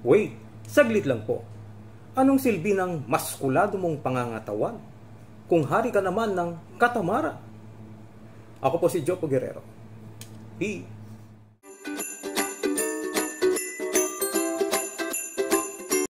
Wait, saglit lang po. Anong silbi ng maskulado mong pangangatawan? Kung hari ka naman ng katamara. Ako po si Jopo Guerrero. Peace.